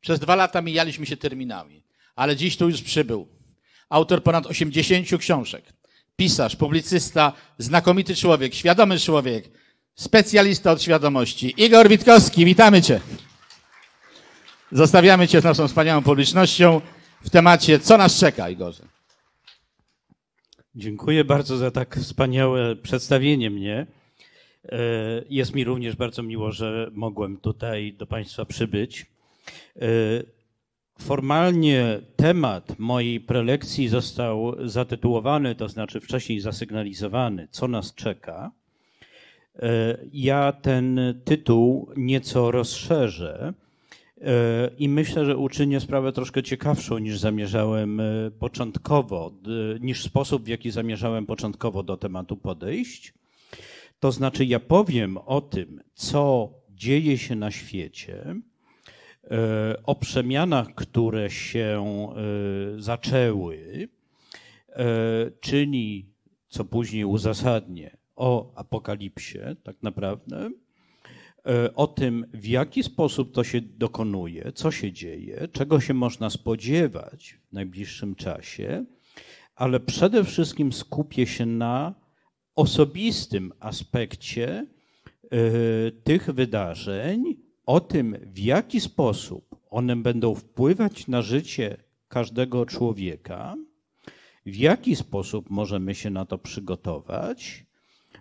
Przez dwa lata mijaliśmy się terminami, ale dziś tu już przybył. Autor ponad 80 książek, pisarz, publicysta, znakomity człowiek, świadomy człowiek, specjalista od świadomości. Igor Witkowski, witamy Cię. Zostawiamy Cię z naszą wspaniałą publicznością w temacie, co nas czeka, Igorze. Dziękuję bardzo za tak wspaniałe przedstawienie mnie. E, jest mi również bardzo miło, że mogłem tutaj do Państwa przybyć. Y, formalnie temat mojej prelekcji został zatytułowany, to znaczy wcześniej zasygnalizowany, co nas czeka. Y, ja ten tytuł nieco rozszerzę y, i myślę, że uczynię sprawę troszkę ciekawszą niż zamierzałem początkowo, niż sposób, w jaki zamierzałem początkowo do tematu podejść. To znaczy, ja powiem o tym, co dzieje się na świecie, E, o przemianach, które się e, zaczęły, e, czyni, co później uzasadnię, o apokalipsie tak naprawdę, o tym, w jaki sposób to się dokonuje, co się dzieje, czego się można spodziewać w najbliższym czasie, ale przede wszystkim skupię się na osobistym aspekcie tych wydarzeń, o tym, w jaki sposób one będą wpływać na życie każdego człowieka, w jaki sposób możemy się na to przygotować,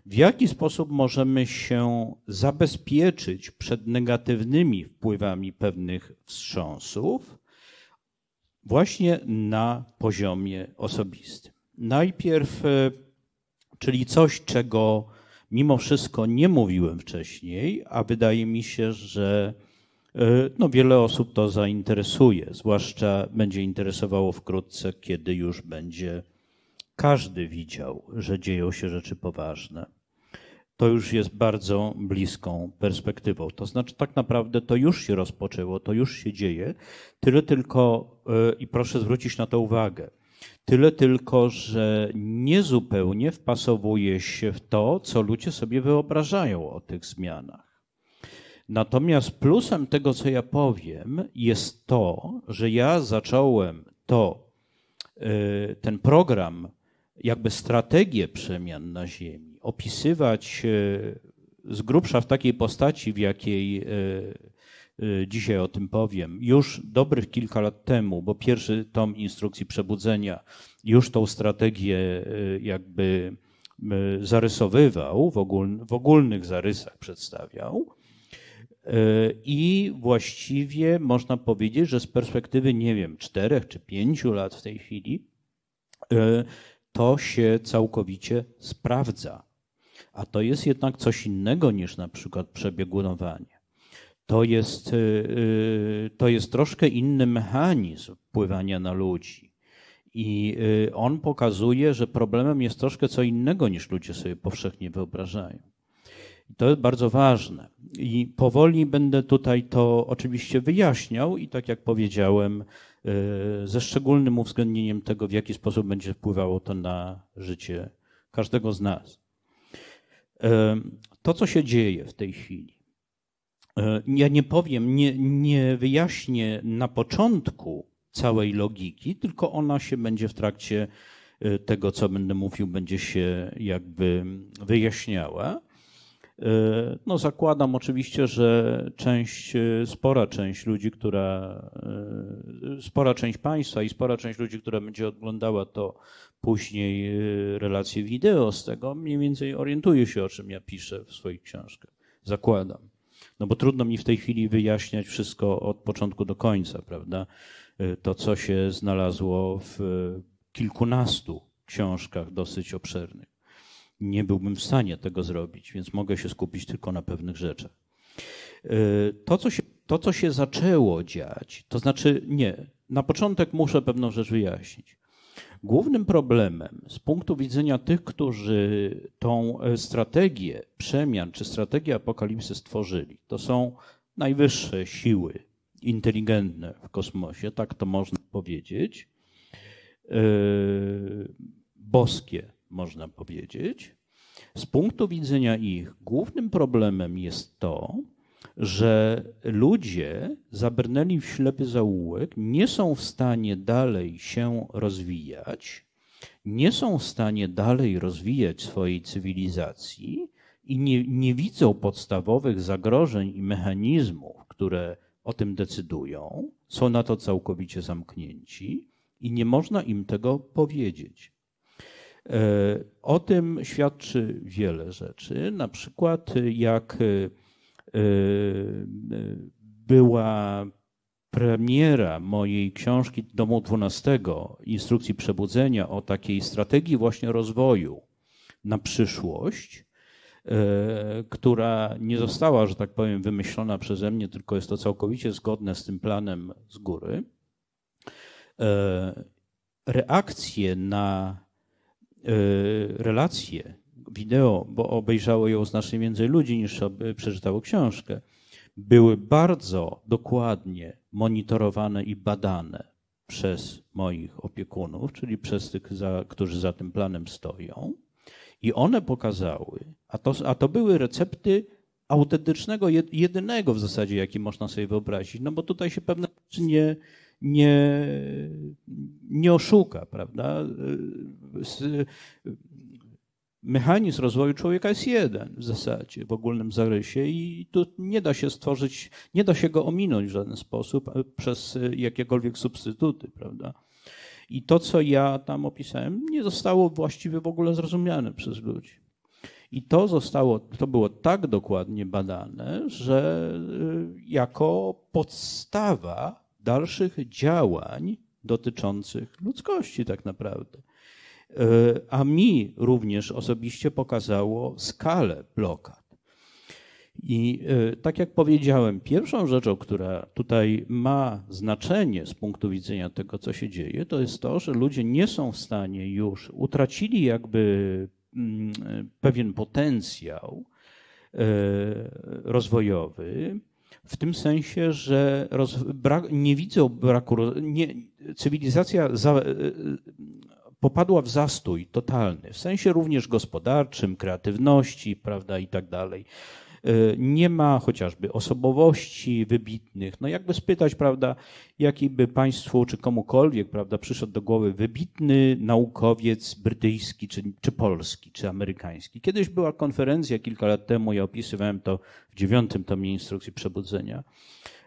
w jaki sposób możemy się zabezpieczyć przed negatywnymi wpływami pewnych wstrząsów, właśnie na poziomie osobistym. Najpierw, e, czyli coś, czego mimo wszystko nie mówiłem wcześniej, a wydaje mi się, że e, no, wiele osób to zainteresuje, zwłaszcza będzie interesowało wkrótce, kiedy już będzie każdy widział, że dzieją się rzeczy poważne. To już jest bardzo bliską perspektywą. To znaczy, tak naprawdę to już się rozpoczęło, to już się dzieje, tyle tylko, e, i proszę zwrócić na to uwagę, Tyle tylko, że niezupełnie wpasowuje się w to, co ludzie sobie wyobrażają o tych zmianach. Natomiast plusem tego, co ja powiem, jest to, że ja zacząłem to, y, ten program, jakby strategię przemian na Ziemi, opisywać y, z grubsza w takiej postaci, w jakiej y, Y, dzisiaj o tym powiem. Już dobrych kilka lat temu, bo pierwszy tom instrukcji przebudzenia już tą strategię y, jakby y, zarysowywał, w, w ogólnych zarysach przedstawiał. I właściwie można powiedzieć, że z perspektywy, nie wiem, czterech czy pięciu lat w tej chwili, to się całkowicie sprawdza. A to jest jednak coś innego niż na przykład przebiegunowanie. To jest, y, y, to jest troszkę inny mechanizm wpływania na ludzi. I y, on pokazuje, że problemem jest troszkę co innego niż ludzie sobie powszechnie wyobrażają. I to jest bardzo ważne. I powoli będę tutaj to oczywiście wyjaśniał i tak jak powiedziałem, ze szczególnym uwzględnieniem tego, w jaki sposób będzie wpływało to na życie każdego z nas. To, co się dzieje w tej chwili, E, ja nie powiem, nie, nie wyjaśnię na początku całej logiki, tylko ona się będzie w trakcie e, tego, co będę mówił, będzie się jakby wyjaśniała. E, no, zakładam oczywiście, że część, spora część ludzi, która, spora część państwa i spora część ludzi, która będzie oglądała to później relacje wideo z tego, mniej więcej orientuje się, o czym ja piszę w swoich książkach. Zakładam no bo trudno mi w tej chwili wyjaśniać wszystko od początku do końca, prawda? Y, to, co się znalazło w y, kilkunastu książkach dosyć obszernych. Nie byłbym w stanie tego zrobić, więc mogę się skupić tylko na pewnych rzeczach. Y, to, co się, to, co się zaczęło dziać, to znaczy nie, na początek muszę pewną rzecz wyjaśnić. Głównym problemem z punktu widzenia tych, którzy tą e, strategię przemian czy strategię apokalipsy stworzyli, to są najwyższe siły inteligentne w kosmosie, tak to można powiedzieć, e, boskie można powiedzieć. Z punktu widzenia ich głównym problemem jest to, że ludzie zabrnęli w ślepy zaułek, nie są w stanie dalej się rozwijać, nie są w stanie dalej rozwijać swojej cywilizacji i nie, nie widzą podstawowych zagrożeń i mechanizmów, które o tym decydują, są na to całkowicie zamknięci i nie można im tego powiedzieć. E, o tym świadczy wiele rzeczy, na przykład jak e, Y, y, była premiera mojej książki Domu 12, Instrukcji Przebudzenia, o takiej strategii właśnie rozwoju na przyszłość, y, która nie została, że tak powiem, wymyślona przeze mnie, tylko jest to całkowicie zgodne z tym planem z góry. Reakcje na relacje wideo, bo obejrzało ją znacznie więcej ludzi niż przeczytało książkę, były bardzo dokładnie monitorowane i badane przez moich opiekunów, czyli przez tych, za, którzy za tym planem stoją. I one pokazały, a to, a to były recepty autentycznego, jedynego w zasadzie, jaki można sobie wyobrazić, no bo tutaj się pewne rzeczy nie, nie, nie oszuka, prawda? mechanizm rozwoju człowieka jest jeden w zasadzie, w ogólnym zarysie i tu nie da się stworzyć, nie da się go ominąć w żaden sposób przez y, jakiekolwiek substytuty, prawda? I to, co ja tam opisałem, nie zostało właściwie w ogóle zrozumiane przez ludzi. I to zostało, to było tak dokładnie badane, że y, jako podstawa dalszych działań dotyczących ludzkości tak naprawdę. E, a mi również osobiście pokazało skalę blokad. I e, tak jak powiedziałem, pierwszą rzeczą, która tutaj ma znaczenie z punktu widzenia tego, co się dzieje, to jest to, że ludzie nie są w stanie już, utracili jakby mm, pewien potencjał e, rozwojowy, w tym sensie, że roz, brak, nie widzą braku, nie, cywilizacja za, popadła w zastój totalny, w sensie również gospodarczym, kreatywności, prawda, i tak dalej. E, nie ma chociażby osobowości wybitnych. No jakby spytać, prawda, jaki by państwu czy komukolwiek, prawda, przyszedł do głowy wybitny naukowiec brytyjski czy, czy polski, czy amerykański. Kiedyś była konferencja kilka lat temu, ja opisywałem to w dziewiątym tomie instrukcji przebudzenia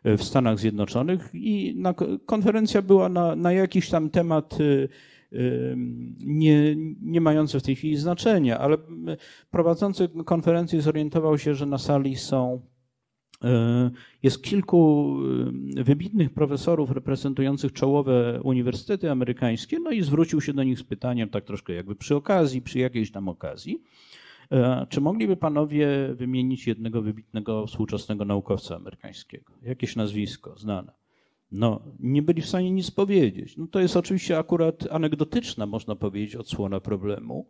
e, w Stanach Zjednoczonych i na, konferencja była na, na jakiś tam temat e, nie, nie mające w tej chwili znaczenia, ale y, prowadzący konferencję zorientował się, że na sali są y, jest kilku y, wybitnych profesorów reprezentujących czołowe uniwersytety amerykańskie, no i zwrócił się do nich z pytaniem, tak troszkę jakby przy okazji, przy jakiejś tam okazji, czy mogliby panowie wymienić jednego wybitnego współczesnego naukowca amerykańskiego? Jakieś nazwisko znane no, nie byli w stanie nic powiedzieć. No, to jest oczywiście akurat anegdotyczna, można powiedzieć, odsłona problemu,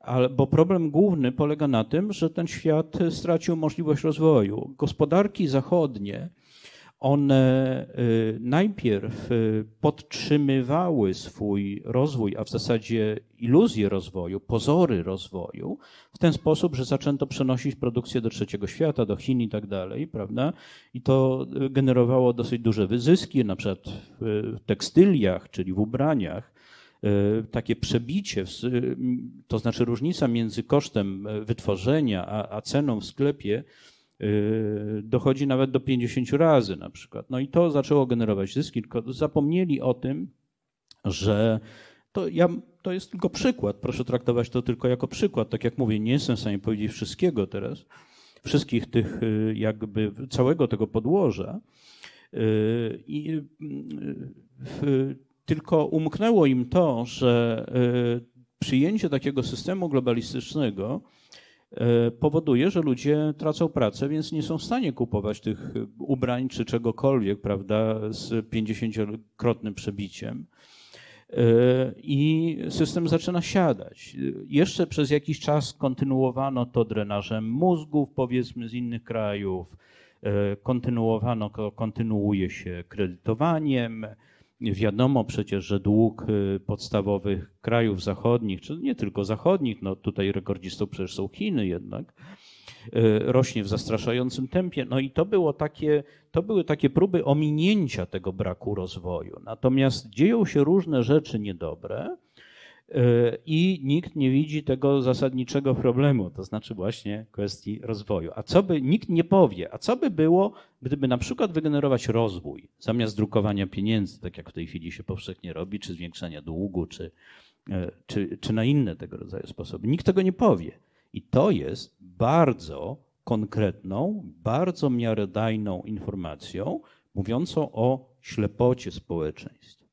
ale, bo problem główny polega na tym, że ten świat stracił możliwość rozwoju. Gospodarki zachodnie one y, najpierw y, podtrzymywały swój rozwój, a w zasadzie iluzję rozwoju, pozory rozwoju, w ten sposób, że zaczęto przenosić produkcję do trzeciego świata, do Chin i tak dalej, prawda? I to y, generowało dosyć duże wyzyski, na przykład w tekstyliach, czyli w ubraniach takie przebicie, to znaczy różnica między kosztem wytworzenia a, a, ceną w sklepie Y, dochodzi nawet do 50 razy na przykład. No i to zaczęło generować zyski, tylko zapomnieli o tym, że to, ja, to jest tylko przykład. Proszę traktować to tylko jako przykład. Tak jak mówię, nie jestem w stanie powiedzieć wszystkiego teraz, wszystkich tych, y, jakby całego tego podłoża. Y, I tylko umknęło im to, że przyjęcie takiego systemu globalistycznego E, powoduje, że ludzie tracą pracę, więc nie są w stanie kupować tych e, ubrań czy czegokolwiek, prawda, z 50-krotnym przebiciem. E, I system zaczyna siadać. Jeszcze przez jakiś czas kontynuowano to drenażem mózgów, powiedzmy, z innych krajów. Kontynuowano, kontynuuje się kredytowaniem, Wiadomo przecież, że dług y, podstawowych krajów zachodnich, czy nie tylko zachodnich, no tutaj rekordzistą przecież są Chiny jednak, y, rośnie w zastraszającym tempie. No i to, było takie, to były takie próby ominięcia tego braku rozwoju. Natomiast dzieją się różne rzeczy niedobre, E, i nikt nie widzi tego zasadniczego problemu, to znaczy właśnie kwestii rozwoju. A co by, nikt nie powie, a co by było, gdyby na przykład wygenerować rozwój zamiast drukowania pieniędzy, tak jak w tej chwili się powszechnie robi, czy zwiększania długu, czy, e, czy, czy na inne tego rodzaju sposoby. Nikt tego nie powie. I to jest bardzo konkretną, bardzo miarodajną informacją mówiącą o ślepocie społeczeństw,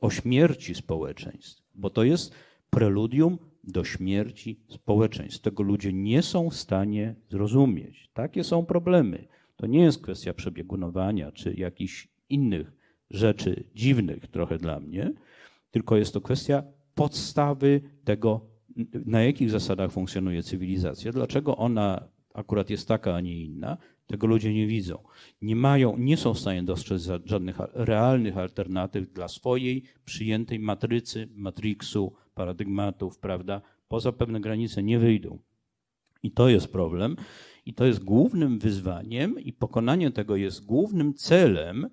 o śmierci społeczeństw bo to jest preludium do śmierci społeczeństw. Tego ludzie nie są w stanie zrozumieć. Takie są problemy. To nie jest kwestia przebiegunowania czy jakichś innych rzeczy dziwnych trochę dla mnie, tylko jest to kwestia podstawy tego, na jakich zasadach funkcjonuje cywilizacja, dlaczego ona akurat jest taka, a nie inna, tego ludzie nie widzą. Nie mają, nie są w stanie dostrzec żadnych realnych alternatyw dla swojej przyjętej matrycy, matriksu, paradygmatów, prawda? Poza pewne granice nie wyjdą. I to jest problem. I to jest głównym wyzwaniem, i pokonanie tego jest głównym celem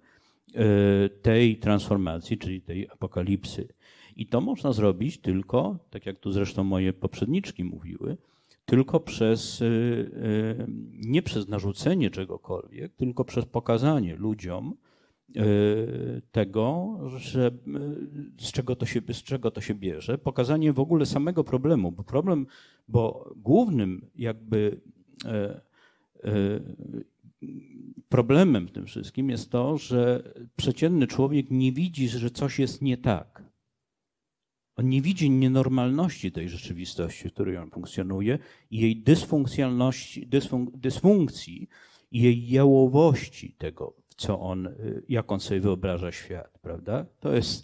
e, tej transformacji, czyli tej apokalipsy. I to można zrobić tylko, tak jak tu zresztą moje poprzedniczki mówiły, tylko przez, y, y, nie przez narzucenie czegokolwiek, tylko przez pokazanie ludziom y, tego, że, z, czego to się, z czego to się bierze, pokazanie w ogóle samego problemu, bo problem, bo głównym jakby problemem w tym wszystkim jest to, że przeciętny człowiek nie widzi, że coś jest nie tak. On nie widzi nienormalności tej rzeczywistości, w której on funkcjonuje i jej dysfunkcjonalności, dysfunk dysfunkcji i jej jałowości tego, co on, y, jak on sobie wyobraża świat, prawda? To jest,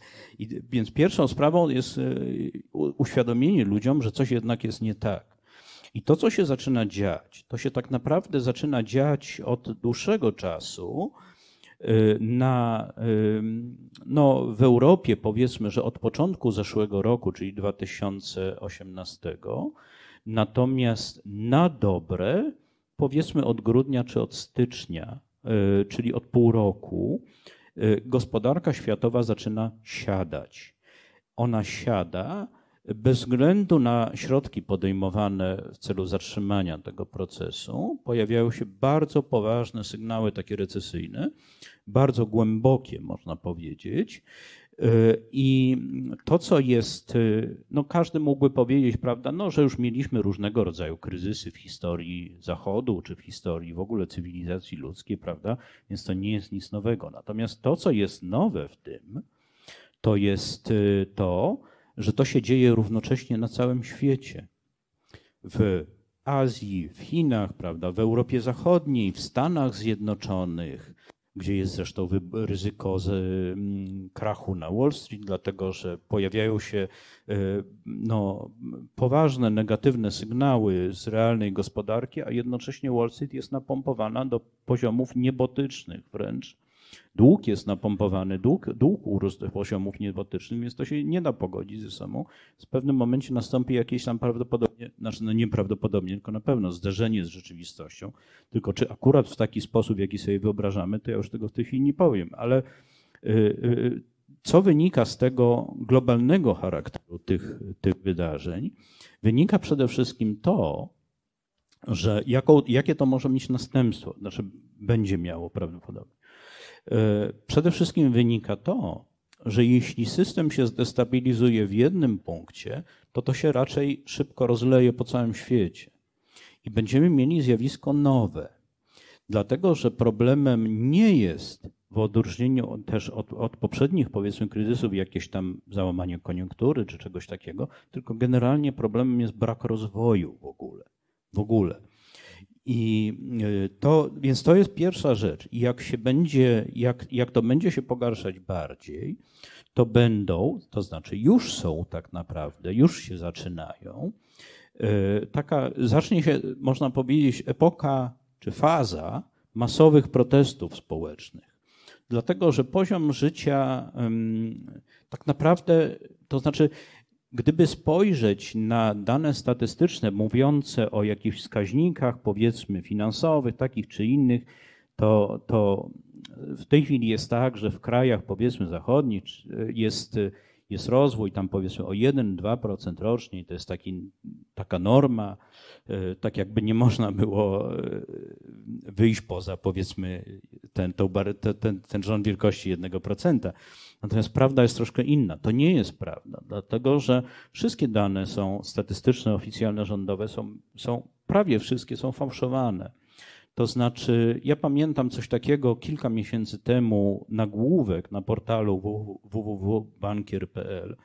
więc pierwszą sprawą jest y, uświadomienie ludziom, że coś jednak jest nie tak. I to, co się zaczyna dziać, to się tak naprawdę zaczyna dziać od dłuższego czasu, Y, na, no, w Europie powiedzmy, że od początku zeszłego roku, czyli 2018, natomiast na dobre powiedzmy od grudnia czy od stycznia, y, czyli od pół roku, y, gospodarka światowa zaczyna siadać. Ona siada bez względu na środki podejmowane w celu zatrzymania tego procesu, pojawiają się bardzo poważne sygnały takie recesyjne, bardzo głębokie, można powiedzieć. I to, co jest, no każdy mógłby powiedzieć, prawda, no, że już mieliśmy różnego rodzaju kryzysy w historii Zachodu czy w historii w ogóle cywilizacji ludzkiej, prawda, więc to nie jest nic nowego. Natomiast to, co jest nowe w tym, to jest y, to, że to się dzieje równocześnie na całym świecie. W Azji, w Chinach, prawda, w Europie Zachodniej, w Stanach Zjednoczonych, gdzie jest zresztą ryzyko z mm, krachu na Wall Street, dlatego że pojawiają się e, no, poważne negatywne sygnały z realnej gospodarki, a jednocześnie Wall Street jest napompowana do poziomów niebotycznych wręcz dług jest napompowany, dług, dług urósł do poziomów niebotycznych, więc to się nie da pogodzić ze sobą. W pewnym momencie nastąpi jakieś tam prawdopodobnie, znaczy no nieprawdopodobnie, tylko na pewno zderzenie z rzeczywistością. Tylko czy akurat w taki sposób, jaki sobie wyobrażamy, to ja już tego w tej chwili nie powiem, ale y, y, co wynika z tego globalnego charakteru tych, tych wydarzeń? Wynika przede wszystkim to, że jako, jakie to może mieć następstwo, znaczy będzie miało prawdopodobnie. E, przede wszystkim wynika to, że jeśli system się zdestabilizuje w jednym punkcie, to to się raczej szybko rozleje po całym świecie i będziemy mieli zjawisko nowe. Dlatego, że problemem nie jest w odróżnieniu też od, od, poprzednich, powiedzmy, kryzysów, jakieś tam załamanie koniunktury czy czegoś takiego, tylko generalnie problemem jest brak rozwoju w ogóle. W ogóle. I e, to, więc to jest pierwsza rzecz. I jak się będzie, jak, jak to będzie się pogarszać bardziej, to będą, to znaczy już są tak naprawdę, już się zaczynają, e, taka, zacznie się, można powiedzieć, epoka czy faza masowych protestów społecznych. Dlatego, że poziom życia tak naprawdę, to znaczy Gdyby spojrzeć na dane statystyczne mówiące o jakichś wskaźnikach, powiedzmy finansowych, takich czy innych, to, to w tej chwili jest tak, że w krajach powiedzmy zachodnich jest, jest rozwój tam powiedzmy o 1-2% rocznie, to jest taki, taka norma, e, tak jakby nie można było e, wyjść poza powiedzmy ten, ten, ten rząd wielkości 1%. Natomiast prawda jest troszkę inna. To nie jest prawda, dlatego że wszystkie dane są statystyczne, oficjalne, rządowe, są, są prawie wszystkie są fałszowane. To znaczy, ja pamiętam coś takiego kilka miesięcy temu nagłówek na portalu www.bankier.pl.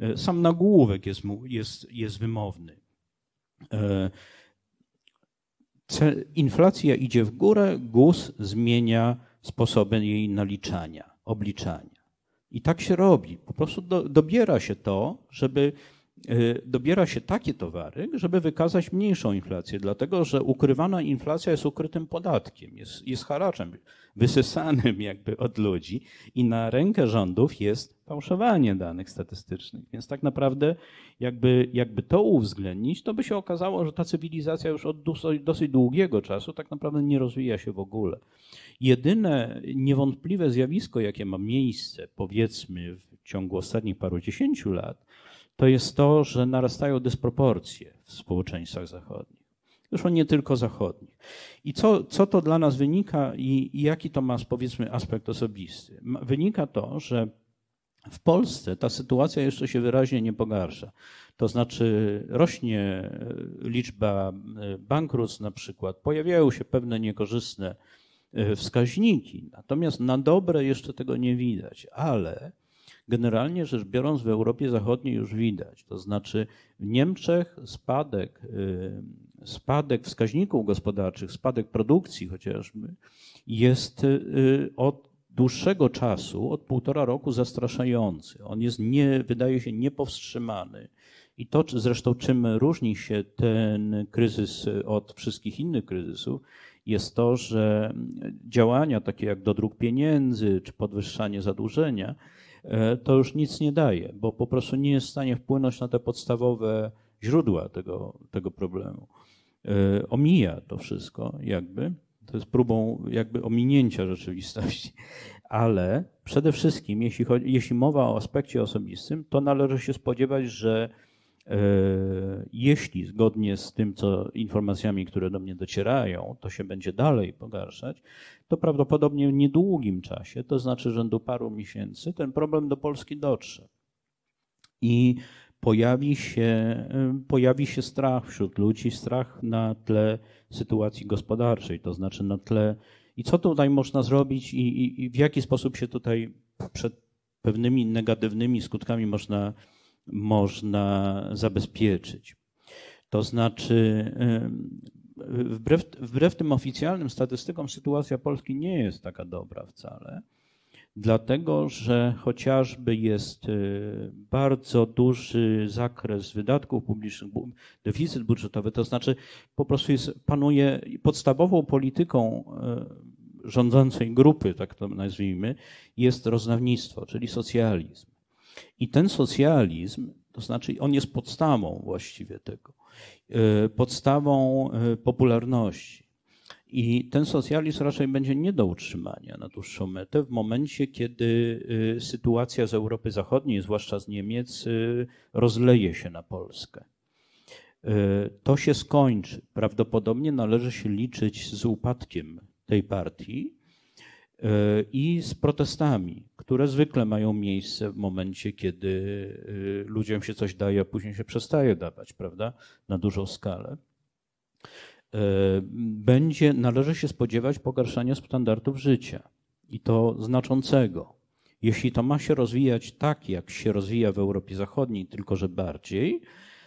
E, sam nagłówek jest, jest, jest wymowny. E, inflacja idzie w górę, GUS zmienia sposoby jej naliczania, obliczania. I tak się robi. Po prostu do, dobiera się to, żeby Y, dobiera się takie towary, żeby wykazać mniejszą inflację, dlatego że ukrywana inflacja jest ukrytym podatkiem, jest, jest haraczem wysysanym jakby od ludzi i na rękę rządów jest fałszowanie danych statystycznych. Więc tak naprawdę jakby, jakby to uwzględnić, to by się okazało, że ta cywilizacja już od dosyć, dosyć długiego czasu tak naprawdę nie rozwija się w ogóle. Jedyne niewątpliwe zjawisko, jakie ma miejsce powiedzmy w ciągu ostatnich paru dziesięciu lat, to jest to, że narastają dysproporcje w społeczeństwach zachodnich. Zresztą nie tylko zachodnich. I co, co to dla nas wynika i, i jaki to ma, powiedzmy, aspekt osobisty? Wynika to, że w Polsce ta sytuacja jeszcze się wyraźnie nie pogarsza. To znaczy rośnie e, liczba e, bankructw na przykład, pojawiają się pewne niekorzystne e, wskaźniki, natomiast na dobre jeszcze tego nie widać, ale generalnie rzecz biorąc w Europie Zachodniej już widać. To znaczy w Niemczech spadek, y, spadek wskaźników gospodarczych, spadek produkcji chociażby jest y, od dłuższego czasu, od półtora roku zastraszający. On jest, nie, wydaje się, niepowstrzymany. I to zresztą, czym różni się ten kryzys od wszystkich innych kryzysów, jest to, że działania takie jak dodruk pieniędzy czy podwyższanie zadłużenia E, to już nic nie daje, bo po prostu nie jest w stanie wpłynąć na te podstawowe źródła tego, tego problemu. E, omija to wszystko, jakby. To jest próbą jakby ominięcia rzeczywistości. Ale przede wszystkim, jeśli, chodzi, jeśli mowa o aspekcie osobistym, to należy się spodziewać, że E, jeśli zgodnie z tym, co informacjami, które do mnie docierają, to się będzie dalej pogarszać, to prawdopodobnie w niedługim czasie, to znaczy rzędu paru miesięcy, ten problem do Polski dotrze. I pojawi się, e, pojawi się strach wśród ludzi, strach na tle sytuacji gospodarczej, to znaczy na tle i co tutaj można zrobić i, i, i w jaki sposób się tutaj przed pewnymi negatywnymi skutkami można można zabezpieczyć. To znaczy, wbrew, wbrew tym oficjalnym statystykom, sytuacja Polski nie jest taka dobra wcale, dlatego że chociażby jest y, bardzo duży zakres wydatków publicznych, deficyt budżetowy, to znaczy po prostu jest, panuje podstawową polityką y, rządzącej grupy, tak to nazwijmy, jest roznawnictwo, czyli socjalizm. I ten socjalizm, to znaczy on jest podstawą właściwie tego, e, podstawą e, popularności. I ten socjalizm raczej będzie nie do utrzymania na dłuższą metę w momencie, kiedy e, sytuacja z Europy Zachodniej, zwłaszcza z Niemiec, rozleje się na Polskę. To się skończy. Prawdopodobnie należy się liczyć z upadkiem tej partii, i z protestami, które zwykle mają miejsce w momencie, kiedy y, ludziom się coś daje, a później się przestaje dawać, prawda, na dużą skalę. Y, będzie, należy się spodziewać pogarszania standardów życia i to znaczącego. Jeśli to ma się rozwijać tak, jak się rozwija w Europie Zachodniej, tylko że bardziej,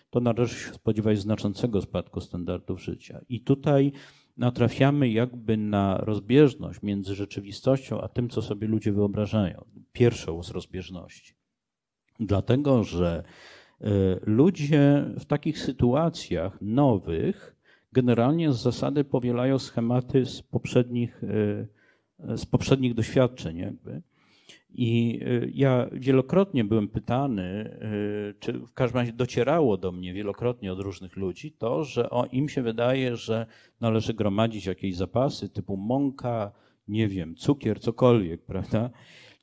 to należy się spodziewać znaczącego spadku standardów życia. I tutaj natrafiamy jakby na rozbieżność między rzeczywistością a tym, co sobie ludzie wyobrażają. Pierwszą z rozbieżności. Dlatego, że e, ludzie w takich sytuacjach nowych generalnie z zasady powielają schematy z poprzednich, e, e, z poprzednich doświadczeń, jakby. I y, ja wielokrotnie byłem pytany, y, czy w każdym razie docierało do mnie wielokrotnie od różnych ludzi to, że o, im się wydaje, że należy gromadzić jakieś zapasy typu mąka, nie wiem, cukier, cokolwiek, prawda?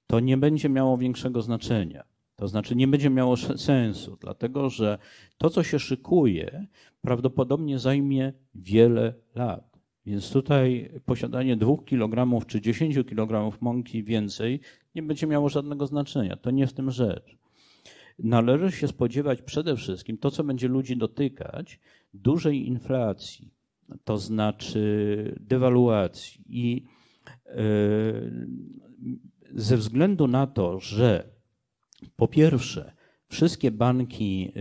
To nie będzie miało większego znaczenia. To znaczy nie będzie miało sensu, dlatego że to, co się szykuje, prawdopodobnie zajmie wiele lat. Więc tutaj posiadanie 2 kg czy 10 kg mąki więcej nie będzie miało żadnego znaczenia. To nie w tym rzecz. Należy się spodziewać przede wszystkim to, co będzie ludzi dotykać, dużej inflacji, to znaczy dewaluacji. I e, ze względu na to, że po pierwsze, wszystkie banki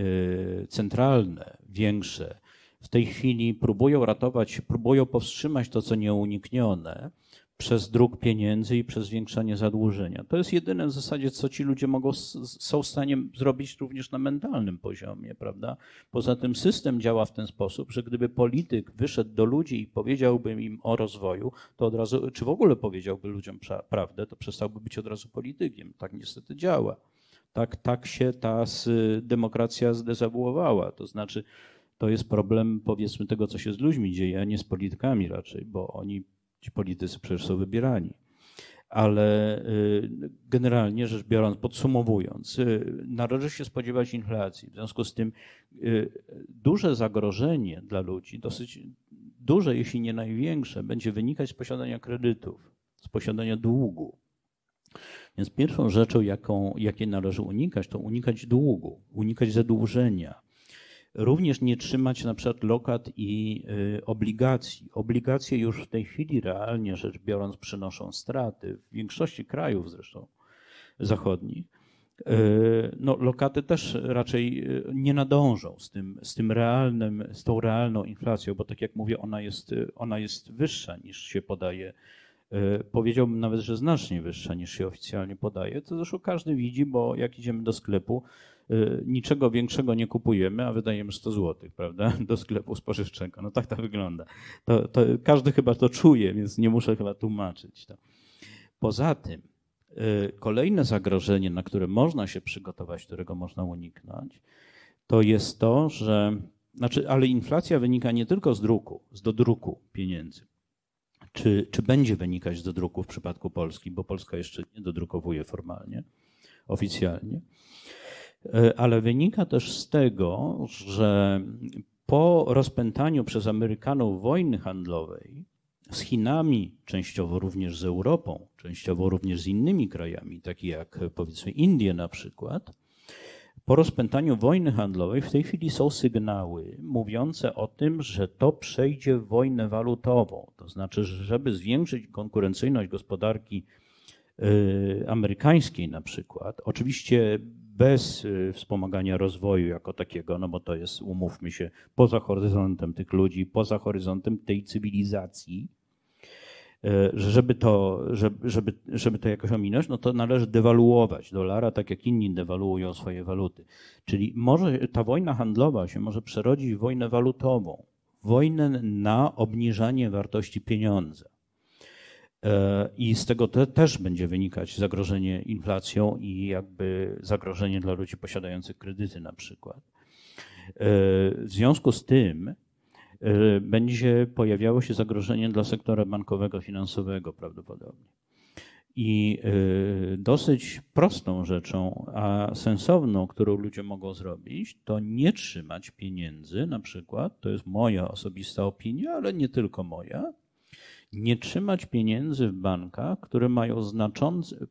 e, centralne, większe, w tej chwili próbują ratować, próbują powstrzymać to, co nieuniknione, przez druk pieniędzy i przez zwiększanie zadłużenia. To jest jedyne w zasadzie, co ci ludzie mogą, są w stanie zrobić również na mentalnym poziomie, prawda? Poza tym system działa w ten sposób, że gdyby polityk wyszedł do ludzi i powiedziałby im o rozwoju, to od razu, czy w ogóle powiedziałby ludziom prawdę, to przestałby być od razu politykiem. Tak niestety działa. Tak, tak się ta demokracja zdezawuowała. To znaczy, to jest problem, powiedzmy, tego, co się z ludźmi dzieje, a nie z politykami raczej, bo oni Ci politycy przecież są wybierani. Ale y, generalnie rzecz biorąc, podsumowując, y, należy się spodziewać inflacji. W związku z tym y, duże zagrożenie dla ludzi, dosyć duże, jeśli nie największe, będzie wynikać z posiadania kredytów, z posiadania długu. Więc pierwszą rzeczą, jaką, jakiej należy unikać, to unikać długu, unikać zadłużenia. Również nie trzymać na przykład lokat i y, obligacji. Obligacje już w tej chwili realnie rzecz biorąc przynoszą straty w większości krajów zresztą zachodnich. Y, no, lokaty też raczej y, nie nadążą z tym, z tym realnym, z tą realną inflacją, bo tak jak mówię, ona jest, ona jest wyższa niż się podaje. Powiedziałbym nawet, że znacznie wyższa niż się oficjalnie podaje. To zresztą każdy widzi, bo jak idziemy do sklepu, Y, niczego większego nie kupujemy, a wydajemy 100 zł, prawda, do sklepu spożywczego. No tak to wygląda. To, to każdy chyba to czuje, więc nie muszę chyba tłumaczyć. To. Poza tym, y, kolejne zagrożenie, na które można się przygotować, którego można uniknąć, to jest to, że. Znaczy, ale inflacja wynika nie tylko z druku, z dodruku pieniędzy. Czy, czy będzie wynikać z dodruku w przypadku Polski, bo Polska jeszcze nie dodrukowuje formalnie, oficjalnie E, ale wynika też z tego, że po rozpętaniu przez Amerykanów wojny handlowej z Chinami, częściowo również z Europą, częściowo również z innymi krajami, takie jak powiedzmy Indie na przykład, po rozpętaniu wojny handlowej w tej chwili są sygnały mówiące o tym, że to przejdzie w wojnę walutową. To znaczy, żeby zwiększyć konkurencyjność gospodarki y, amerykańskiej na przykład, oczywiście bez y, wspomagania rozwoju jako takiego, no bo to jest, umówmy się, poza horyzontem tych ludzi, poza horyzontem tej cywilizacji, e, żeby to, żeby, żeby, to jakoś ominąć, no to należy dewaluować dolara, tak jak inni dewaluują swoje waluty. Czyli może ta wojna handlowa się może przerodzić w wojnę walutową, wojnę na obniżanie wartości pieniądza. E, I z tego te, też będzie wynikać zagrożenie inflacją i jakby zagrożenie dla ludzi posiadających kredyty na przykład. E, w związku z tym e, będzie pojawiało się zagrożenie dla sektora bankowego, finansowego prawdopodobnie. I dosyć prostą rzeczą, a sensowną, którą ludzie mogą zrobić, to nie trzymać pieniędzy na przykład, to jest moja osobista opinia, ale nie tylko moja, nie trzymać pieniędzy w bankach, które mają znaczący,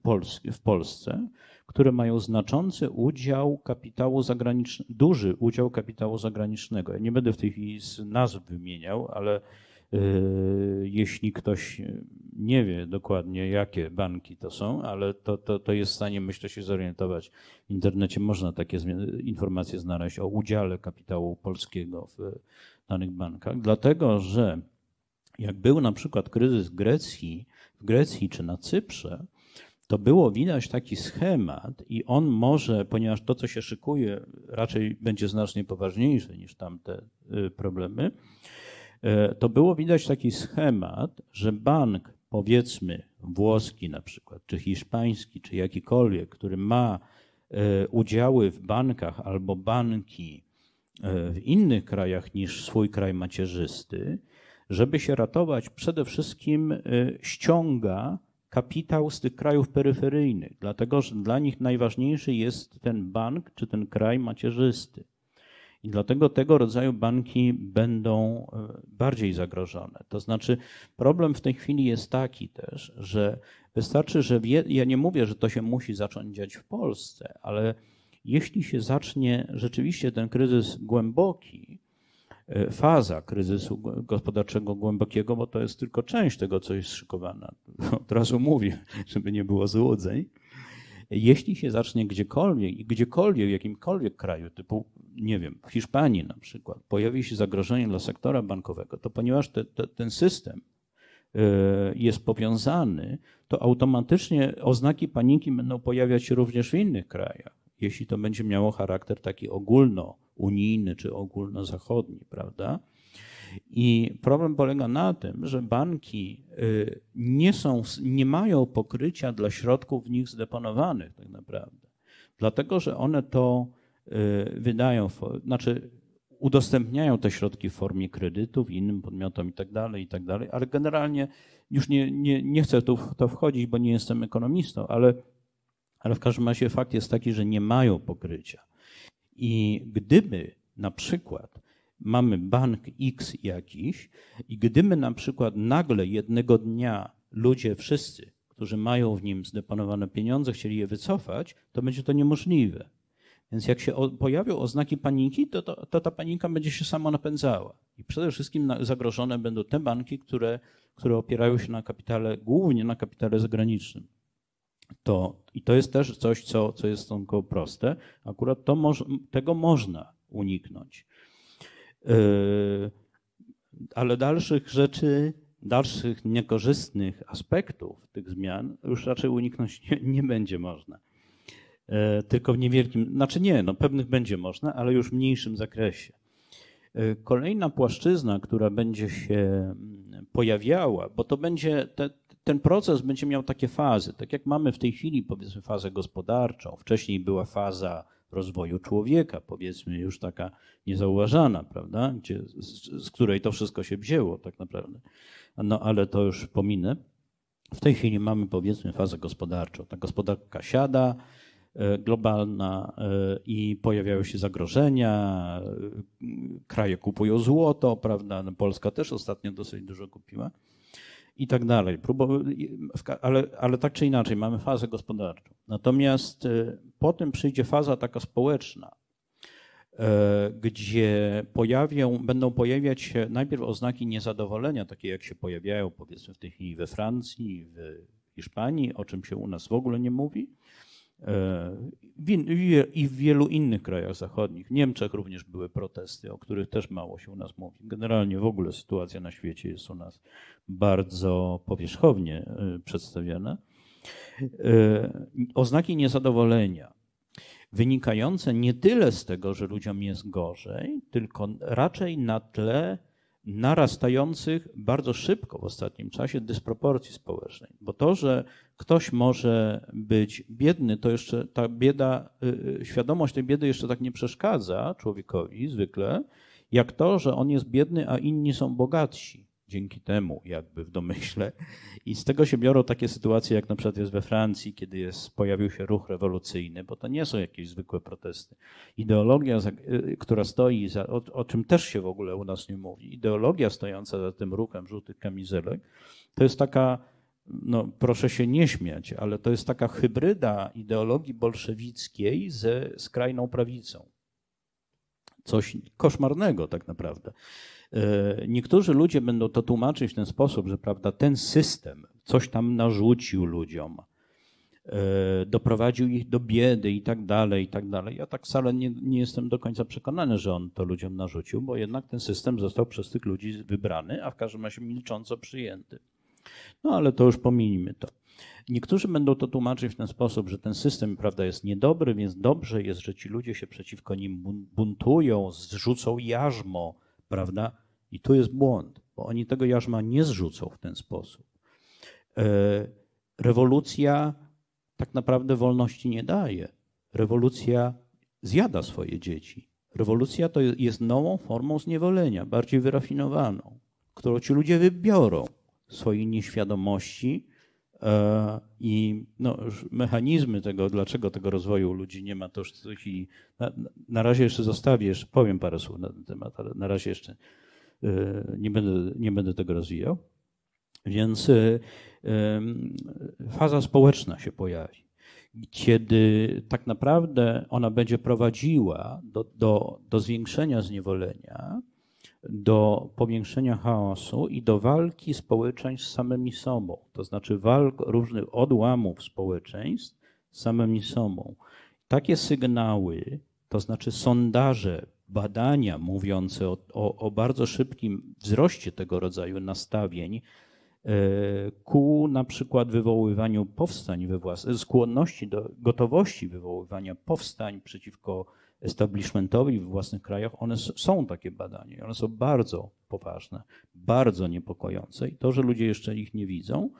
w Polsce, które mają znaczący udział kapitału zagranicznego, duży udział kapitału zagranicznego. Ja nie będę w tej chwili z nazw wymieniał, ale e, jeśli ktoś nie wie dokładnie, jakie banki to są, ale to, to, to jest w stanie, myślę, się zorientować. W internecie można takie informacje znaleźć o udziale kapitału polskiego w danych bankach, dlatego że jak był na przykład kryzys Grecji, w Grecji czy na Cyprze, to było widać taki schemat i on może, ponieważ to, co się szykuje, raczej będzie znacznie poważniejsze niż tamte y, problemy, y, to było widać taki schemat, że bank, powiedzmy włoski na przykład, czy hiszpański, czy jakikolwiek, który ma y, udziały w bankach albo banki w innych krajach niż swój kraj macierzysty, żeby się ratować, przede wszystkim y, ściąga kapitał z tych krajów peryferyjnych, dlatego że dla nich najważniejszy jest ten bank czy ten kraj macierzysty. I dlatego tego rodzaju banki będą y, bardziej zagrożone. To znaczy, problem w tej chwili jest taki też, że wystarczy, że wie, ja nie mówię, że to się musi zacząć dziać w Polsce, ale jeśli się zacznie rzeczywiście ten kryzys głęboki, E, faza kryzysu gospodarczego głębokiego, bo to jest tylko część tego, co jest szykowana. Od razu mówię, żeby nie było złudzeń. Jeśli się zacznie gdziekolwiek i gdziekolwiek, w jakimkolwiek kraju, typu, nie wiem, w Hiszpanii na przykład, pojawi się zagrożenie dla sektora bankowego, to ponieważ te, te, ten system e, jest powiązany, to automatycznie oznaki paniki będą pojawiać się również w innych krajach, jeśli to będzie miało charakter taki ogólno unijny czy ogólnozachodni, prawda? I problem polega na tym, że banki y, nie, są, nie mają pokrycia dla środków w nich zdeponowanych tak naprawdę, dlatego że one to y, wydają, znaczy udostępniają te środki w formie kredytów innym podmiotom i tak dalej, i tak dalej, ale generalnie już nie, nie, nie chcę tu w to wchodzić, bo nie jestem ekonomistą, ale, ale w każdym razie fakt jest taki, że nie mają pokrycia. I gdyby na przykład mamy bank X jakiś i gdyby na przykład nagle jednego dnia ludzie wszyscy, którzy mają w nim zdeponowane pieniądze, chcieli je wycofać, to będzie to niemożliwe. Więc jak się pojawią oznaki paniki, to, to, to ta panika będzie się samo napędzała. I przede wszystkim zagrożone będą te banki, które, które opierają się na kapitale, głównie na kapitale zagranicznym to, i to jest też coś, co, co jest stosunkowo proste, akurat to moż, tego można uniknąć. Yy, ale dalszych rzeczy, dalszych niekorzystnych aspektów tych zmian już raczej uniknąć nie, nie będzie można. Yy, tylko w niewielkim, znaczy nie, no pewnych będzie można, ale już w mniejszym zakresie. Yy, kolejna płaszczyzna, która będzie się mm, pojawiała, bo to będzie, te, ten proces będzie miał takie fazy. Tak jak mamy w tej chwili, powiedzmy, fazę gospodarczą, wcześniej była faza rozwoju człowieka, powiedzmy, już taka niezauważana, prawda, Gdzie, z, z której to wszystko się wzięło tak naprawdę. No ale to już pominę. W tej chwili mamy, powiedzmy, fazę gospodarczą. Ta gospodarka siada, e, globalna e, i pojawiają się zagrożenia. E, kraje kupują złoto, prawda? No, Polska też ostatnio dosyć dużo kupiła i tak dalej. ale, ale tak czy inaczej, mamy fazę gospodarczą. Natomiast e, potem przyjdzie faza taka społeczna, e, gdzie pojawią, będą pojawiać się najpierw oznaki niezadowolenia, takie jak się pojawiają powiedzmy w tej chwili we Francji, w Hiszpanii, o czym się u nas w ogóle nie mówi, E, i w wielu innych krajach zachodnich. W Niemczech również były protesty, o których też mało się u nas mówi. Generalnie w ogóle sytuacja na świecie jest u nas bardzo powierzchownie e, przedstawiana. E, oznaki niezadowolenia wynikające nie tyle z tego, że ludziom jest gorzej, tylko raczej na tle narastających bardzo szybko w ostatnim czasie dysproporcji społecznej. Bo to, że ktoś może być biedny, to jeszcze ta bieda, y, y, świadomość tej biedy jeszcze tak nie przeszkadza człowiekowi zwykle, jak to, że on jest biedny, a inni są bogatsi dzięki temu, jakby w domyśle. I z tego się biorą takie sytuacje, jak na przykład jest we Francji, kiedy jest, pojawił się ruch rewolucyjny, bo to nie są jakieś zwykłe protesty. Ideologia, y, która stoi, za, o, o czym też się w ogóle u nas nie mówi, ideologia stojąca za tym ruchem żółtych kamizelek, to jest taka, no proszę się nie śmiać, ale to jest taka hybryda ideologii bolszewickiej ze skrajną prawicą. Coś koszmarnego tak naprawdę. E, niektórzy ludzie będą to tłumaczyć w ten sposób, że prawda, ten system coś tam narzucił ludziom, e, doprowadził ich do biedy i tak dalej, i tak dalej. Ja tak wcale nie, nie jestem do końca przekonany, że on to ludziom narzucił, bo jednak ten system został przez tych ludzi wybrany, a w każdym razie milcząco przyjęty. No ale to już pominijmy to. Niektórzy będą to tłumaczyć w ten sposób, że ten system prawda, jest niedobry, więc dobrze jest, że ci ludzie się przeciwko nim buntują, zrzucą jarzmo, prawda? I tu jest błąd, bo oni tego jarzma nie zrzucą w ten sposób. E, rewolucja tak naprawdę wolności nie daje. Rewolucja zjada swoje dzieci. Rewolucja to jest nową formą zniewolenia, bardziej wyrafinowaną, którą ci ludzie wybiorą swojej nieświadomości, E, I no, mechanizmy tego, dlaczego tego rozwoju ludzi nie ma, to już w tej chwili. Na, na razie jeszcze zostawię, jeszcze powiem parę słów na ten temat, ale na razie jeszcze e, nie będę, nie będę tego rozwijał. Więc e, faza społeczna się pojawi, kiedy tak naprawdę ona będzie prowadziła do, do, do zwiększenia zniewolenia, do powiększenia chaosu i do walki społeczeństw z samymi sobą, to znaczy walk różnych odłamów społeczeństw z samymi sobą. Takie sygnały, to znaczy sondaże, badania mówiące o, o, o bardzo szybkim wzroście tego rodzaju nastawień, e, ku na przykład wywoływaniu powstań we własnej, skłonności do gotowości wywoływania powstań przeciwko establishmentowi w własnych krajach, one są takie badania. One są bardzo poważne, bardzo niepokojące i to, że ludzie jeszcze ich nie widzą,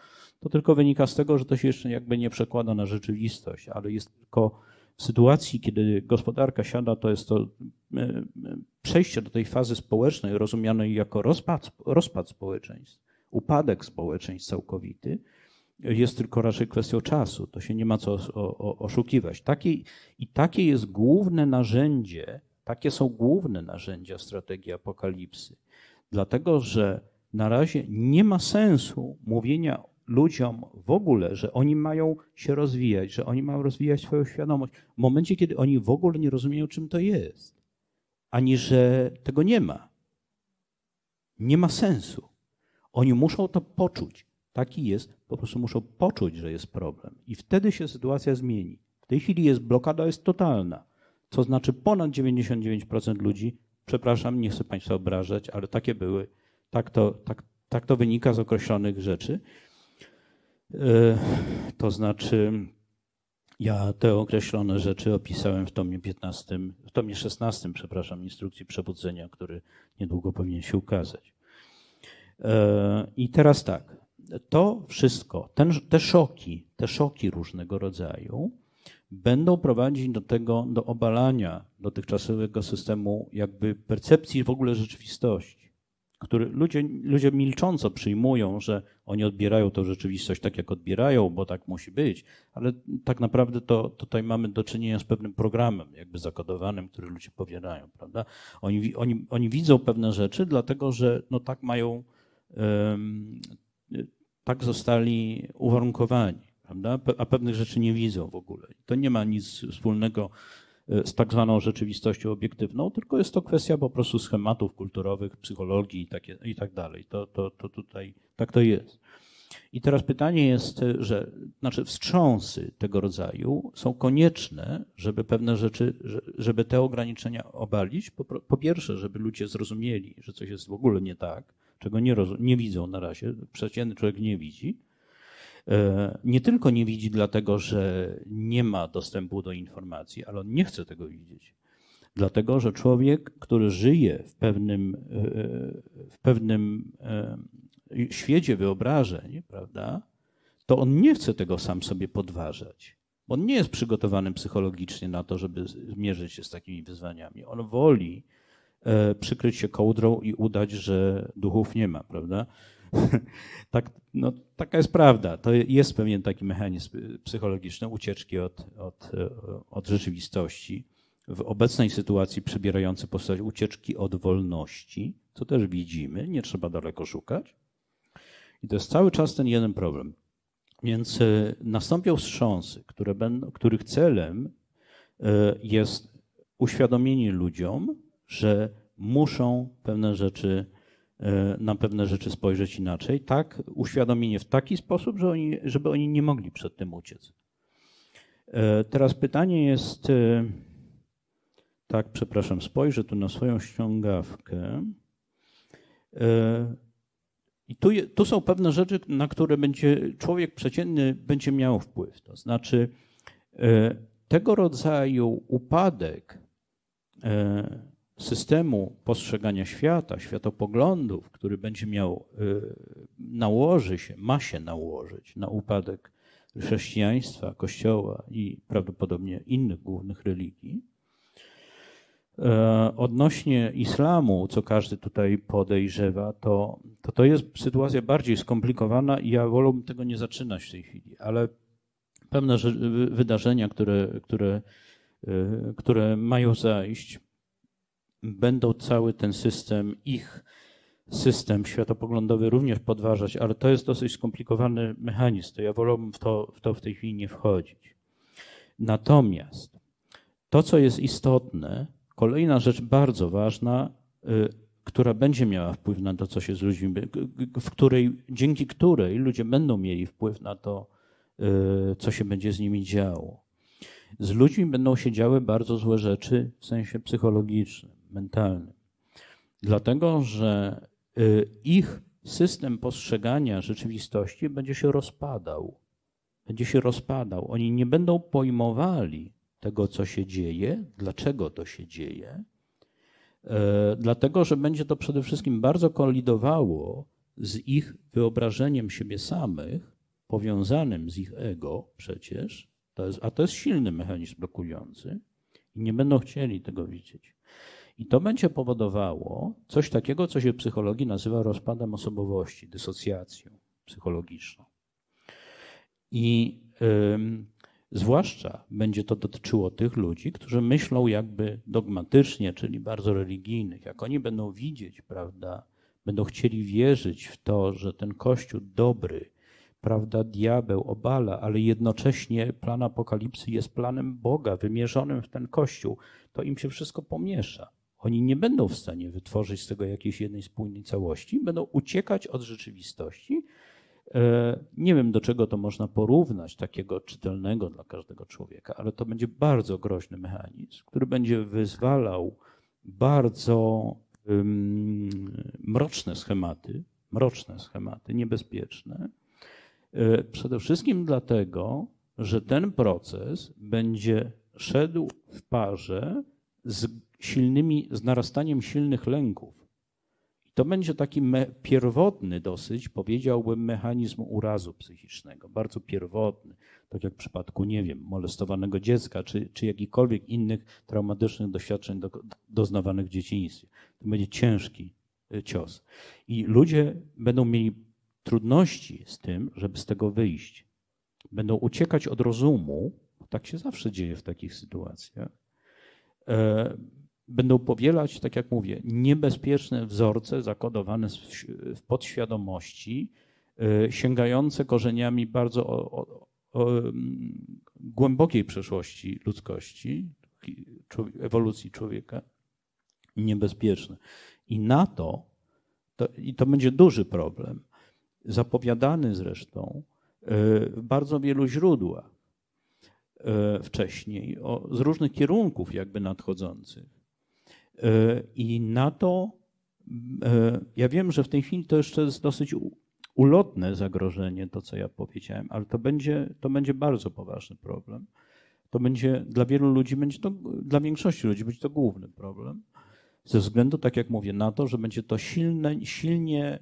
to tylko wynika z tego, że to się jeszcze jakby nie przekłada na rzeczywistość, ale jest tylko w sytuacji, kiedy gospodarka siada, to jest to przejście do tej fazy społecznej, rozumianej jako rozpad, rozpad społeczeństw, upadek społeczeństw całkowity, jest tylko raczej kwestią czasu. To się nie ma co oszukiwać. Takie, I takie jest główne narzędzie, takie są główne narzędzia strategii apokalipsy. Dlatego, że na razie nie ma sensu mówienia ludziom w ogóle, że oni mają się rozwijać, że oni mają rozwijać swoją świadomość, w momencie, kiedy oni w ogóle nie rozumieją, czym to jest, ani że tego nie ma. Nie ma sensu. Oni muszą to poczuć. Taki jest, po prostu muszą poczuć, że jest problem. I wtedy się sytuacja zmieni. W tej chwili jest blokada, jest totalna. Co znaczy ponad 99% ludzi, przepraszam, nie chcę Państwa obrażać, ale takie były. Tak to, tak, tak to wynika z określonych rzeczy. E, to znaczy, ja te określone rzeczy opisałem w tomie 15, w tomie 16, przepraszam, instrukcji przebudzenia, który niedługo powinien się ukazać. E, I teraz tak to wszystko, ten, te szoki, te szoki różnego rodzaju będą prowadzić do tego, do obalania dotychczasowego systemu jakby percepcji w ogóle rzeczywistości, który ludzie, ludzie milcząco przyjmują, że oni odbierają tę rzeczywistość tak, jak odbierają, bo tak musi być, ale tak naprawdę to tutaj mamy do czynienia z pewnym programem jakby zakodowanym, który ludzie powierają, prawda? Oni, oni, oni widzą pewne rzeczy, dlatego że no tak mają tak zostali uwarunkowani, prawda? a pewnych rzeczy nie widzą w ogóle. To nie ma nic wspólnego e, z tak zwaną rzeczywistością obiektywną, tylko jest to kwestia po prostu schematów kulturowych, psychologii i, i tak dalej. To, to, to tutaj tak to jest. I teraz pytanie jest, e, że znaczy wstrząsy tego rodzaju są konieczne, żeby pewne rzeczy, żeby te ograniczenia obalić. Po, po pierwsze, żeby ludzie zrozumieli, że coś jest w ogóle nie tak, czego nie, nie widzą na razie, przeciętny człowiek nie widzi. E, nie tylko nie widzi dlatego, że nie ma dostępu do informacji, ale on nie chce tego widzieć. Dlatego, że człowiek, który żyje w pewnym, e, w pewnym e, świecie wyobrażeń, prawda, to on nie chce tego sam sobie podważać. on nie jest przygotowany psychologicznie na to, żeby zmierzyć się z takimi wyzwaniami. On woli E, przykryć się kołdrą i udać, że duchów nie ma, prawda? tak, no, taka jest prawda. To jest pewien taki mechanizm psychologiczny ucieczki od, od, e, od rzeczywistości. W obecnej sytuacji przybierający postać ucieczki od wolności, co też widzimy, nie trzeba daleko szukać. I to jest cały czas ten jeden problem. Więc e, nastąpią wstrząsy, które będą, których celem jest uświadomienie ludziom, że muszą pewne rzeczy, e, na pewne rzeczy spojrzeć inaczej, tak, uświadomienie w taki sposób, że oni, żeby oni nie mogli przed tym uciec. E, teraz pytanie jest, e, tak, przepraszam, spojrzę tu na swoją ściągawkę. I tu, tu są pewne rzeczy, na które będzie człowiek przeciętny będzie miał wpływ. To znaczy, tego rodzaju upadek systemu postrzegania świata, światopoglądów, który będzie miał, y, nałoży się, ma się nałożyć na upadek chrześcijaństwa, kościoła i prawdopodobnie innych głównych religii. E, odnośnie islamu, co każdy tutaj podejrzewa, to, to to jest sytuacja bardziej skomplikowana i ja wolałbym tego nie zaczynać w tej chwili, ale pewne wydarzenia, które, które, y, które mają zajść, będą cały ten system, ich system światopoglądowy również podważać, ale to jest dosyć skomplikowany mechanizm, to ja wolałbym w to w, to w tej chwili nie wchodzić. Natomiast to, co jest istotne, kolejna rzecz bardzo ważna, y, która będzie miała wpływ na to, co się z ludźmi, w której, dzięki której ludzie będą mieli wpływ na to, y, co się będzie z nimi działo. Z ludźmi będą się działy bardzo złe rzeczy w sensie psychologicznym mentalny, Dlatego, że y, ich system postrzegania rzeczywistości będzie się rozpadał. Będzie się rozpadał. Oni nie będą pojmowali tego, co się dzieje, dlaczego to się dzieje, e, dlatego, że będzie to przede wszystkim bardzo kolidowało z ich wyobrażeniem siebie samych, powiązanym z ich ego przecież, to jest, a to jest silny mechanizm blokujący, i nie będą chcieli tego widzieć. I to będzie powodowało coś takiego, co się w psychologii nazywa rozpadem osobowości, dysocjacją psychologiczną. I zwłaszcza będzie to dotyczyło tych ludzi, którzy myślą jakby dogmatycznie, czyli bardzo religijnych. Jak oni będą widzieć, prawda, będą chcieli wierzyć w to, że ten kościół dobry, prawda, diabeł obala, ale jednocześnie plan apokalipsy jest planem Boga wymierzonym w ten kościół, to im się wszystko pomiesza. Oni nie będą w stanie wytworzyć z tego jakiejś jednej spójnej całości, będą uciekać od rzeczywistości. E, nie wiem, do czego to można porównać, takiego czytelnego dla każdego człowieka, ale to będzie bardzo groźny mechanizm, który będzie wyzwalał bardzo mroczne schematy, mroczne schematy, niebezpieczne. E, przede wszystkim dlatego, że ten proces będzie szedł w parze z silnymi, z narastaniem silnych lęków. To będzie taki pierwotny dosyć, powiedziałbym, mechanizm urazu psychicznego, bardzo pierwotny, tak jak w przypadku, nie wiem, molestowanego dziecka, czy, czy jakichkolwiek innych traumatycznych doświadczeń do, doznawanych w dzieciństwie. To będzie ciężki e, cios. I ludzie będą mieli trudności z tym, żeby z tego wyjść. Będą uciekać od rozumu, tak się zawsze dzieje w takich sytuacjach, E, będą powielać, tak jak mówię, niebezpieczne wzorce zakodowane w podświadomości, e, sięgające korzeniami bardzo o, o, o głębokiej przeszłości ludzkości, ewolucji człowieka, niebezpieczne. I na to, to i to będzie duży problem, zapowiadany zresztą w e, bardzo wielu źródłach E, wcześniej, o, z różnych kierunków jakby nadchodzących. E, I na to e, ja wiem, że w tej chwili to jeszcze jest dosyć ulotne zagrożenie, to co ja powiedziałem, ale to będzie, to będzie bardzo poważny problem. To będzie dla wielu ludzi, będzie to, dla większości ludzi będzie to główny problem. Ze względu, tak jak mówię, na to, że będzie to silne, silnie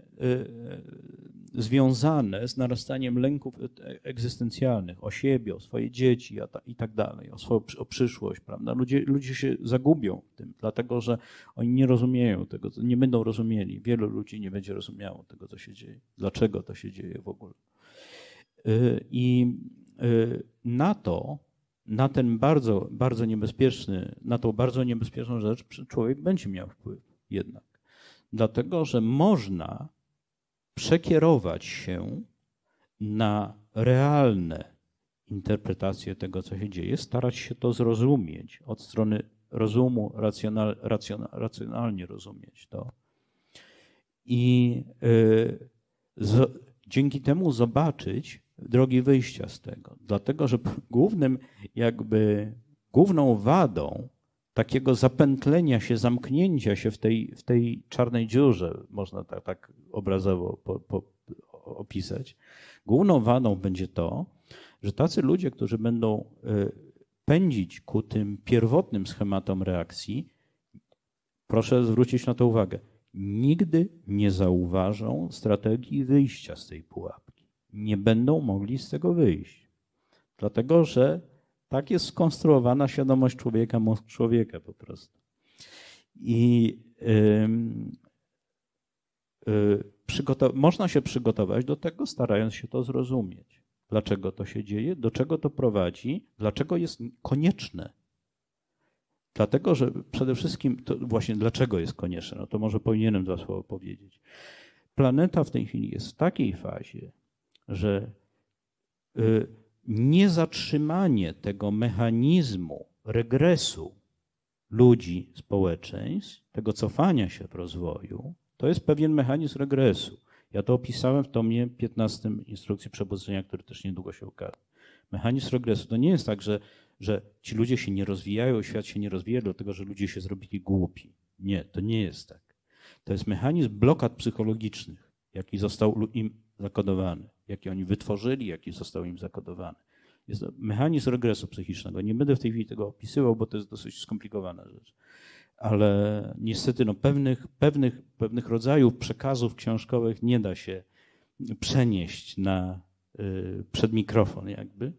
związane z narastaniem lęków e, egzystencjalnych o siebie, o swoje dzieci i tak dalej, o, swoją, o przyszłość. Prawda? Ludzie, ludzie się zagubią w tym, dlatego że oni nie rozumieją tego, nie będą rozumieli. Wielu ludzi nie będzie rozumiało tego, co się dzieje, dlaczego to się dzieje w ogóle. E, I e, na to, na ten bardzo, bardzo niebezpieczny, na tą bardzo niebezpieczną rzecz człowiek będzie miał wpływ jednak. Dlatego, że można przekierować się na realne interpretacje tego, co się dzieje, starać się to zrozumieć od strony rozumu, racjonal, racjonal, racjonalnie rozumieć to. I y, z, dzięki temu zobaczyć drogi wyjścia z tego. Dlatego, że głównym jakby główną wadą takiego zapętlenia się, zamknięcia się w tej, w tej czarnej dziurze, można tak, tak obrazowo po, po, opisać. Główną wadą będzie to, że tacy ludzie, którzy będą y, pędzić ku tym pierwotnym schematom reakcji, proszę zwrócić na to uwagę, nigdy nie zauważą strategii wyjścia z tej pułapki. Nie będą mogli z tego wyjść. Dlatego, że tak jest skonstruowana świadomość człowieka, mózg człowieka po prostu. I yy, yy, można się przygotować do tego, starając się to zrozumieć. Dlaczego to się dzieje, do czego to prowadzi, dlaczego jest konieczne. Dlatego, że przede wszystkim, to właśnie dlaczego jest konieczne, no to może powinienem dwa słowa powiedzieć. Planeta w tej chwili jest w takiej fazie, że y, niezatrzymanie tego mechanizmu regresu ludzi, społeczeństw, tego cofania się w rozwoju, to jest pewien mechanizm regresu. Ja to opisałem w tomie 15 instrukcji przebudzenia, który też niedługo się ukaże. Mechanizm regresu to nie jest tak, że, że ci ludzie się nie rozwijają, świat się nie rozwija, dlatego że ludzie się zrobili głupi. Nie, to nie jest tak. To jest mechanizm blokad psychologicznych, jaki został im zakodowany jakie oni wytworzyli, jaki został im zakodowany. Jest to mechanizm regresu psychicznego. Nie będę w tej chwili tego opisywał, bo to jest dosyć skomplikowana rzecz. Ale niestety no, pewnych, pewnych, pewnych rodzajów przekazów książkowych nie da się przenieść na, y, przed mikrofon jakby.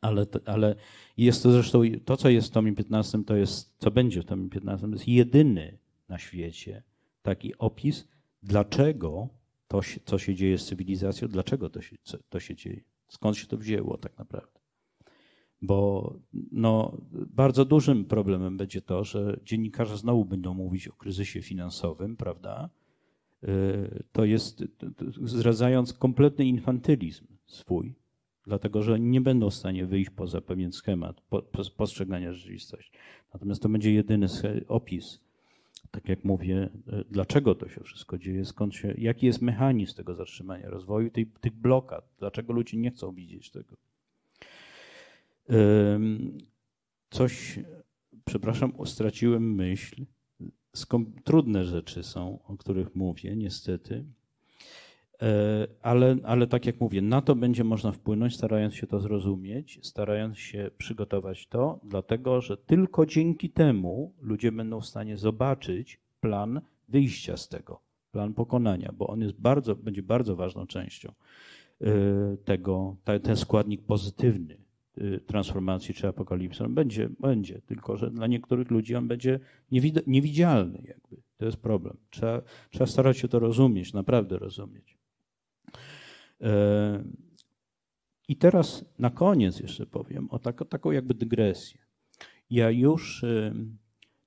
Ale, ale jest to zresztą, to co jest w tomie 15, to jest, co będzie w tomie 15, to jest jedyny na świecie taki opis, dlaczego to, co się dzieje z cywilizacją, dlaczego to się, to się dzieje, skąd się to wzięło tak naprawdę. Bo no, bardzo dużym problemem będzie to, że dziennikarze znowu będą mówić o kryzysie finansowym, prawda? Y, to jest, zdradzając kompletny infantylizm swój, dlatego że nie będą w stanie wyjść poza pewien schemat postrzegania rzeczywistości. Natomiast to będzie jedyny opis tak jak mówię, e, dlaczego to się wszystko dzieje, skąd się, jaki jest mechanizm tego zatrzymania rozwoju, tej, tych blokad, dlaczego ludzie nie chcą widzieć tego. Coś, przepraszam, straciłem myśl. Trudne rzeczy są, o których mówię, niestety. E, ale, ale tak jak mówię, na to będzie można wpłynąć, starając się to zrozumieć, starając się przygotować to, dlatego że tylko dzięki temu ludzie będą w stanie zobaczyć plan wyjścia z tego, plan pokonania, bo on jest bardzo, będzie bardzo ważną częścią e, tego, ten składnik pozytywny y, transformacji czy apokalipsy. On będzie, będzie, tylko że dla niektórych ludzi on będzie niewidzialny jakby. To jest problem. Trzeba, trzeba starać się to rozumieć, naprawdę rozumieć. E, I teraz na koniec jeszcze powiem o tak, taką jakby dygresję. Ja już, e,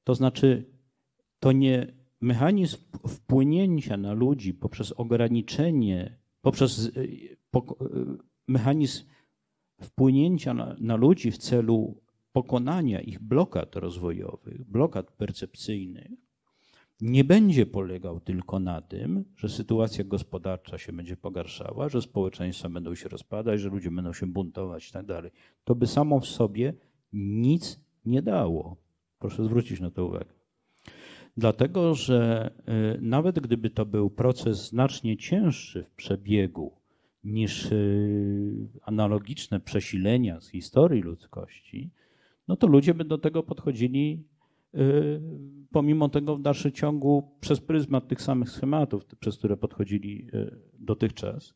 to znaczy, to nie mechanizm wpłynięcia na ludzi poprzez ograniczenie, poprzez e, mechanizm wpłynięcia na, na ludzi w celu pokonania ich blokad rozwojowych, blokad percepcyjnych, nie będzie polegał tylko na tym, że sytuacja gospodarcza się będzie pogarszała, że społeczeństwa będą się rozpadać, że ludzie będą się buntować i tak dalej. To by samo w sobie nic nie dało. Proszę zwrócić na to uwagę. Dlatego, że y, nawet gdyby to był proces znacznie cięższy w przebiegu niż y, analogiczne przesilenia z historii ludzkości, no to ludzie by do tego podchodzili Y, pomimo tego w dalszym ciągu przez pryzmat tych samych schematów, przez które podchodzili y, dotychczas.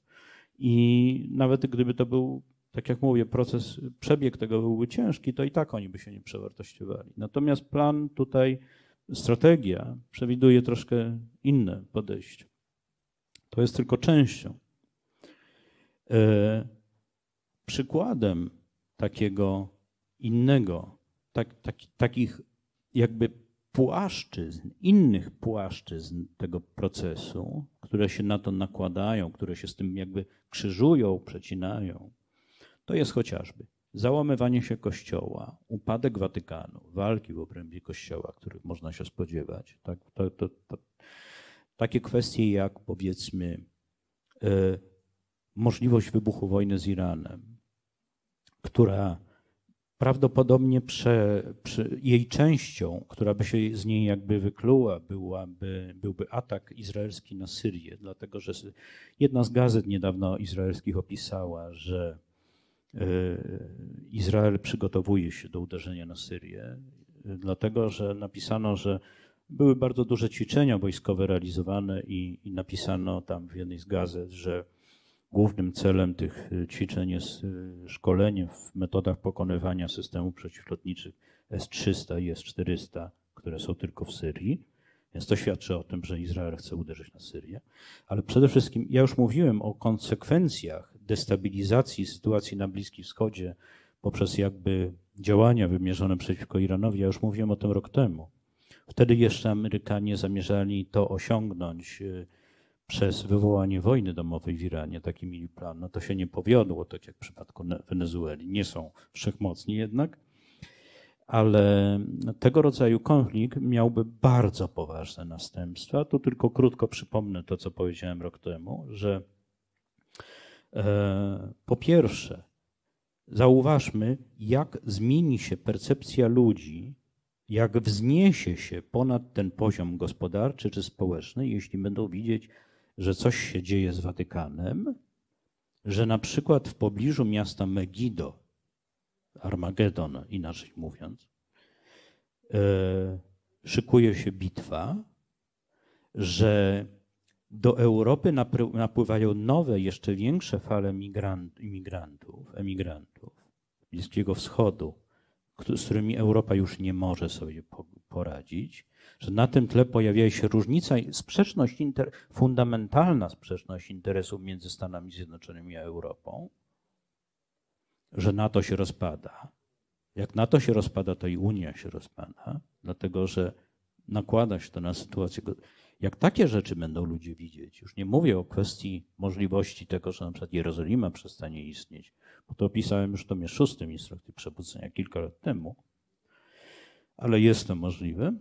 I nawet gdyby to był, tak jak mówię, proces, przebieg tego byłby ciężki, to i tak oni by się nie przewartościowali. Natomiast plan tutaj, strategia przewiduje troszkę inne podejście. To jest tylko częścią. E, przykładem takiego innego, tak, tak, takich jakby płaszczyzn, innych płaszczyzn tego procesu, które się na to nakładają, które się z tym jakby krzyżują, przecinają. To jest chociażby załamywanie się Kościoła, upadek Watykanu, walki w obrębie Kościoła, których można się spodziewać. Tak, to, to, to, takie kwestie jak powiedzmy e, możliwość wybuchu wojny z Iranem, która prawdopodobnie prze, jej częścią, która by się z niej jakby wykluła, byłaby, byłby atak izraelski na Syrię, dlatego że jedna z gazet niedawno izraelskich opisała, że y, Izrael przygotowuje się do uderzenia na Syrię, y, dlatego że napisano, że były bardzo duże ćwiczenia wojskowe realizowane i, i napisano tam w jednej z gazet, że Głównym celem tych y, ćwiczeń jest y, szkolenie w metodach pokonywania systemów przeciwlotniczych S-300 i S-400, które są tylko w Syrii. Więc to świadczy o tym, że Izrael chce uderzyć na Syrię. Ale przede wszystkim ja już mówiłem o konsekwencjach destabilizacji sytuacji na Bliskim Wschodzie poprzez jakby działania wymierzone przeciwko Iranowi. Ja już mówiłem o tym rok temu. Wtedy jeszcze Amerykanie zamierzali to osiągnąć y, przez wywołanie wojny domowej w Iranie, taki mieli plan. No to się nie powiodło, tak jak w przypadku Wenezueli. Nie są wszechmocni jednak, ale tego rodzaju konflikt miałby bardzo poważne następstwa. Tu tylko krótko przypomnę to, co powiedziałem rok temu, że e, po pierwsze, zauważmy, jak zmieni się percepcja ludzi, jak wzniesie się ponad ten poziom gospodarczy czy społeczny, jeśli będą widzieć że coś się dzieje z Watykanem, że na przykład w pobliżu miasta Megido, Armagedon inaczej mówiąc, e, szykuje się bitwa, że do Europy napływają nowe, jeszcze większe fale imigrantów, emigrantów Bliskiego Wschodu, z którymi Europa już nie może sobie poradzić, że na tym tle pojawia się różnica, i sprzeczność inter, fundamentalna sprzeczność interesów między Stanami Zjednoczonymi a Europą, że NATO się rozpada. Jak NATO się rozpada, to i Unia się rozpada, dlatego że nakłada się to na sytuację. Jak takie rzeczy będą ludzie widzieć, już nie mówię o kwestii możliwości tego, że na przykład Jerozolima przestanie istnieć, bo to opisałem już w tomie szóstym instrukcji przebudzenia kilka lat temu, ale jest to możliwe,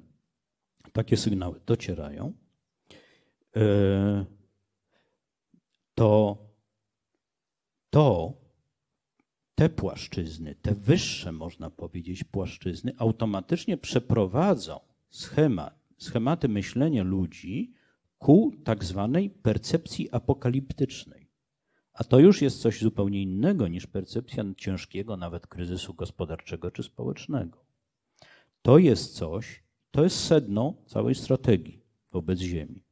takie sygnały docierają, e, to, to te płaszczyzny, te wyższe można powiedzieć płaszczyzny, automatycznie przeprowadzą schemat, schematy myślenia ludzi ku tak zwanej percepcji apokaliptycznej. A to już jest coś zupełnie innego niż percepcja ciężkiego nawet kryzysu gospodarczego czy społecznego. To jest coś, to jest sedno całej strategii wobec Ziemi.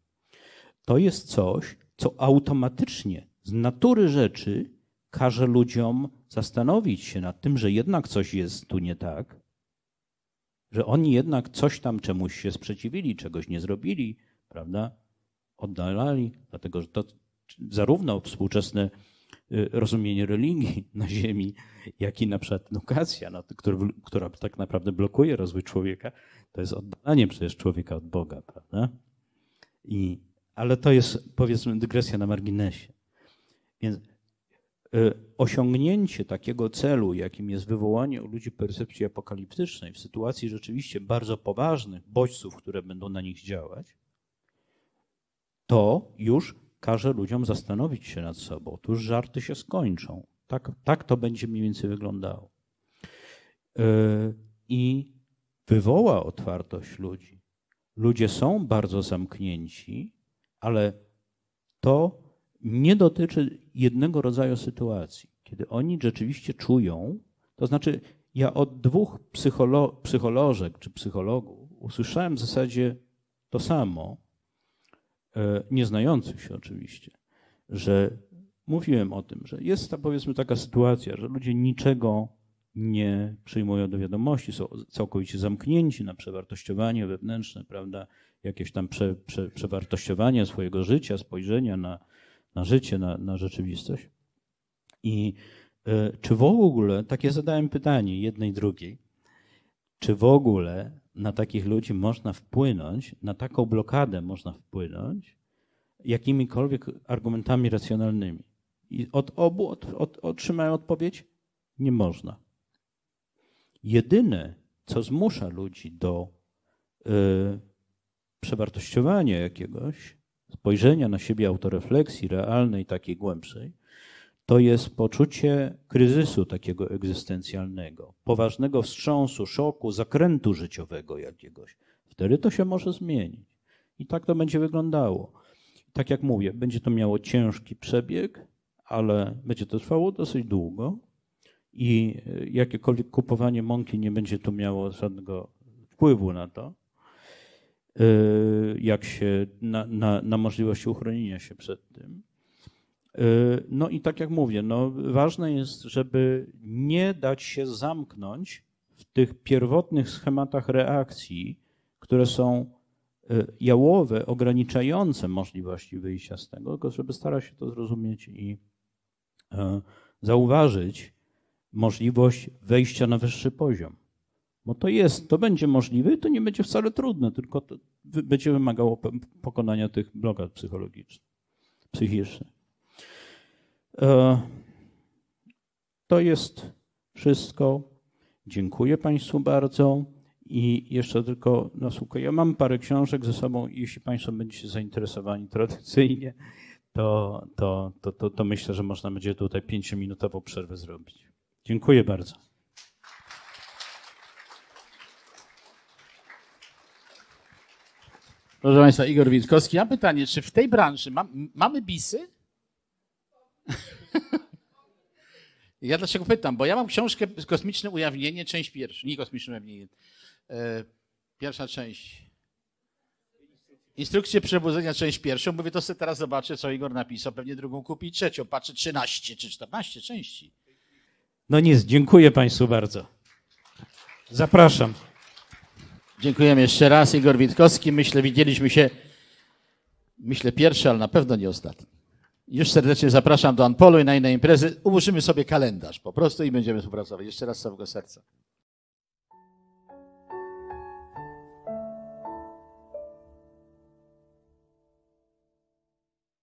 To jest coś, co automatycznie z natury rzeczy każe ludziom zastanowić się nad tym, że jednak coś jest tu nie tak, że oni jednak coś tam czemuś się sprzeciwili, czegoś nie zrobili, prawda? Oddalali, dlatego że to zarówno współczesne Y, rozumienie religii na Ziemi, jak i na przykład edukacja, no, która, która tak naprawdę blokuje rozwój człowieka, to jest oddanie przecież człowieka od Boga, prawda? I, ale to jest powiedzmy dygresja na marginesie. Więc y, osiągnięcie takiego celu, jakim jest wywołanie u ludzi percepcji apokaliptycznej w sytuacji rzeczywiście bardzo poważnych bodźców, które będą na nich działać, to już każe ludziom zastanowić się nad sobą. Otóż żarty się skończą. Tak, tak to będzie mniej więcej wyglądało. E, I wywoła otwartość ludzi. Ludzie są bardzo zamknięci, ale to nie dotyczy jednego rodzaju sytuacji. Kiedy oni rzeczywiście czują, to znaczy, ja od dwóch psycholo psycholożek czy psychologów usłyszałem w zasadzie to samo, E, nieznających się oczywiście, że mówiłem o tym, że jest ta powiedzmy taka sytuacja, że ludzie niczego nie przyjmują do wiadomości, są całkowicie zamknięci na przewartościowanie wewnętrzne, prawda, jakieś tam prze, prze, przewartościowanie swojego życia, spojrzenia na, na życie, na, na rzeczywistość. I y, czy w ogóle, takie zadałem pytanie jednej, drugiej, czy w ogóle na takich ludzi można wpłynąć, na taką blokadę można wpłynąć jakimikolwiek argumentami racjonalnymi. I od obu od, od, otrzymałem odpowiedź: nie można. Jedyne, co zmusza ludzi do yy, przewartościowania jakiegoś, spojrzenia na siebie autorefleksji realnej, takiej głębszej, to jest poczucie kryzysu takiego egzystencjalnego, poważnego wstrząsu, szoku, zakrętu życiowego jakiegoś. Wtedy to się może zmienić. I tak to będzie wyglądało. Tak jak mówię, będzie to miało ciężki przebieg, ale będzie to trwało dosyć długo i e, jakiekolwiek kupowanie mąki nie będzie tu miało żadnego wpływu na to, e, jak się, na, na, na możliwość uchronienia się przed tym. Y, no i tak jak mówię, no ważne jest, żeby nie dać się zamknąć w tych pierwotnych schematach reakcji, które są y, jałowe, ograniczające możliwości wyjścia z tego, tylko żeby starać się to zrozumieć i y, zauważyć możliwość wejścia na wyższy poziom. Bo to jest, to będzie możliwe i to nie będzie wcale trudne, tylko to będzie wymagało pokonania tych blokad psychologicznych, psychicznych. E, to jest wszystko. Dziękuję Państwu bardzo. I jeszcze tylko na słuchaj, ja mam parę książek ze sobą. Jeśli Państwo będziecie zainteresowani tradycyjnie, to, to, to, to, to myślę, że można będzie tutaj pięciominutową przerwę zrobić. Dziękuję bardzo. Proszę Państwa, Igor Witkowski. Ja pytanie, czy w tej branży mam, mamy bisy? ja dlaczego pytam? Bo ja mam książkę Kosmiczne Ujawnienie, część pierwsza. Nie Kosmiczne Ujawnienie. E, pierwsza część. Instrukcje przebudzenia, część pierwszą. Mówię, to sobie teraz zobaczę, co Igor napisał. Pewnie drugą kupi i trzecią. Patrzę, 13 czy 14 części. No nic, dziękuję Państwu bardzo. Zapraszam. Dziękujemy jeszcze raz. Igor Witkowski. Myślę, widzieliśmy się, myślę, pierwszy, ale na pewno nie ostatni. Już serdecznie zapraszam do Anpolu i na inne imprezy. Ułożymy sobie kalendarz po prostu i będziemy współpracować. Jeszcze raz z całego serca.